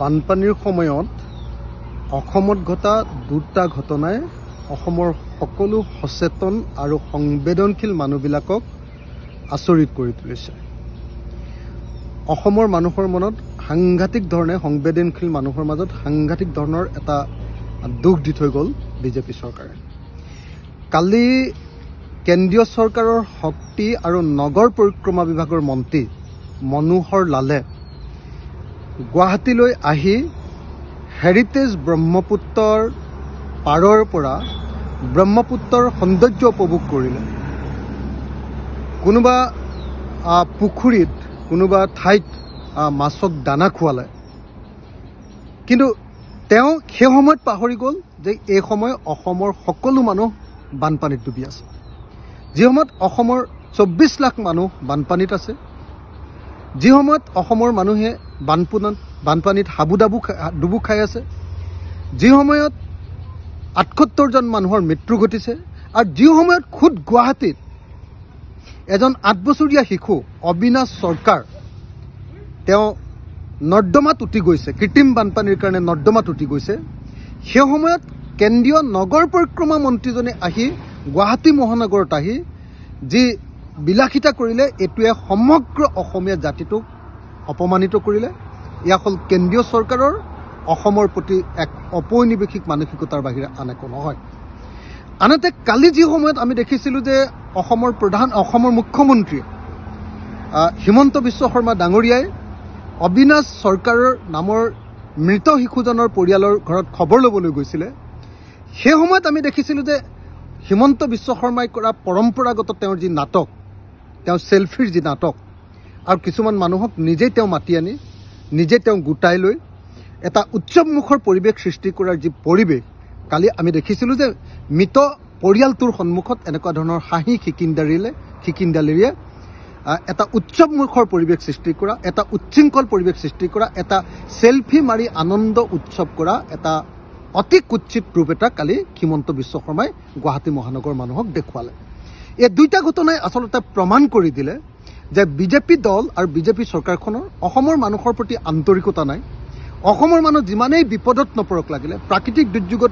বানপানীৰ সময়ত অসমত ঘটা দুটা ঘটনাই অসমৰ সকলো সচেতন আৰু সংবেদনশীল মানুহবিলাকক আচৰিত কৰি তুলিছে অসমৰ মানুহৰ মনত সাংঘাতিক ধৰণে সংবেদনশীল মানুহৰ মাজত সাংঘাতিক ধৰণৰ এটা দুখ দি থৈ গ'ল বিজেপি চৰকাৰে কালি কেন্দ্ৰীয় চৰকাৰৰ শক্তি আৰু নগৰ পৰিক্ৰমা বিভাগৰ মন্ত্ৰী মনোহৰ লালে গুৱাহাটীলৈ আহি হেৰিটেজ ব্ৰহ্মপুত্ৰৰ পাৰৰ পৰা ব্ৰহ্মপুত্ৰৰ সৌন্দৰ্য উপভোগ কৰিলে কোনোবা পুখুৰীত কোনোবা ঠাইত মাছক দানা খোৱালে কিন্তু তেওঁ সেই সময়ত পাহৰি গ'ল যে এই সময় অসমৰ সকলো মানুহ বানপানীত ডুবি আছে যি সময়ত অসমৰ চৌব্বিছ লাখ মানুহ বানপানীত আছে যি সময়ত অসমৰ মানুহে বানপানত বানপানীত হাবু খাই ডুবু খাই আছে যি সময়ত আঠসত্তৰজন মানুহৰ মৃত্যু ঘটিছে আৰু যি সময়ত খুদ গুৱাহাটীত এজন আঠ বছৰীয়া শিশু অবিনাশ চৰকাৰ তেওঁ নৰ্দমাত উটি গৈছে কৃত্ৰিম বানপানীৰ কাৰণে নৰ্দমাত উটি গৈছে সেই সময়ত কেন্দ্ৰীয় নগৰ পৰিক্ৰমা মন্ত্ৰীজনে আহি গুৱাহাটী মহানগৰত আহি যি বিলাসিতা কৰিলে এইটোৱে সমগ্ৰ অসমীয়া জাতিটোক অপমানিত কৰিলে ইয়াক হল কেন্দ্ৰীয় চৰকাৰৰ অসমৰ প্ৰতি এক অপনিবেশিক মানসিকতাৰ বাহিৰে আন একো নহয় আনহাতে কালি যি সময়ত আমি দেখিছিলোঁ যে অসমৰ প্ৰধান অসমৰ মুখ্যমন্ত্ৰী হিমন্ত বিশ্ব শৰ্মা ডাঙৰীয়াই অবিনাশ চৰকাৰৰ নামৰ মৃত শিশুজনৰ পৰিয়ালৰ ঘৰত খবৰ ল'বলৈ গৈছিলে সেই সময়ত আমি দেখিছিলোঁ যে হিমন্ত বিশ্ব শৰ্মাই কৰা পৰম্পৰাগত তেওঁৰ যি নাটক তেওঁ ছেলফিৰ যি নাটক আৰু কিছুমান মানুহক নিজেই তেওঁ মাতি আনি নিজে তেওঁ গোটাই লৈ এটা উৎসৱমুখৰ পৰিৱেশ সৃষ্টি কৰাৰ যি পৰিৱেশ কালি আমি দেখিছিলোঁ যে মৃত পৰিয়ালটোৰ সন্মুখত এনেকুৱা ধৰণৰ হাঁহি খিকিনদাৰিলে খিকিনদালিৰে এটা উৎসৱমুখৰ পৰিৱেশ সৃষ্টি কৰা এটা উচ্ছৃংখল পৰিৱেশ সৃষ্টি কৰা এটা ছেলফি মাৰি আনন্দ উৎসৱ কৰা এটা অতি কুৎসিত ৰূপ এটা কালি হিমন্ত বিশ্ব শৰ্মাই গুৱাহাটী মহানগৰ মানুহক দেখুৱালে এই দুইটা ঘটনাই আচলতে প্ৰমাণ কৰি দিলে যে বিজেপি দল আৰু বিজেপি চৰকাৰখনৰ অসমৰ মানুহৰ প্ৰতি আন্তৰিকতা নাই অসমৰ মানুহ যিমানেই বিপদত নপৰক লাগিলে প্ৰাকৃতিক দুৰ্যোগত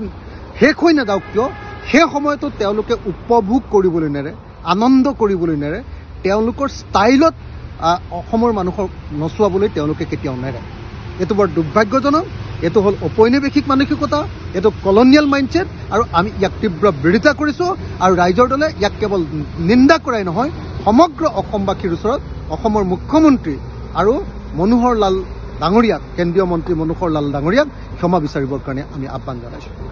শেষ হৈ নাযাওক কিয় সেই সময়তো তেওঁলোকে উপভোগ কৰিবলৈ নেৰে আনন্দ কৰিবলৈ নেৰে তেওঁলোকৰ ষ্টাইলত অসমৰ মানুহক নচোৱাবলৈ তেওঁলোকে কেতিয়াও নেৰে এইটো বৰ দুৰ্ভাগ্যজনক এইটো হ'ল ঔপনিৱেশিক মানসিকতা এইটো কলনিয়েল মাইণ্ডছেট আৰু আমি ইয়াক তীব্ৰ বিৰোধিতা কৰিছোঁ আৰু ৰাইজৰ দলে ইয়াক কেৱল নিন্দা কৰাই নহয় সমগ্ৰ অসমবাসীৰ ওচৰত অসমৰ মুখ্যমন্ত্ৰী আৰু মনোহৰ লাল ডাঙৰীয়াক কেন্দ্ৰীয় মন্ত্ৰী মনোহৰ লাল ডাঙৰীয়াক ক্ষমা বিচাৰিবৰ কাৰণে আমি আহ্বান জনাইছোঁ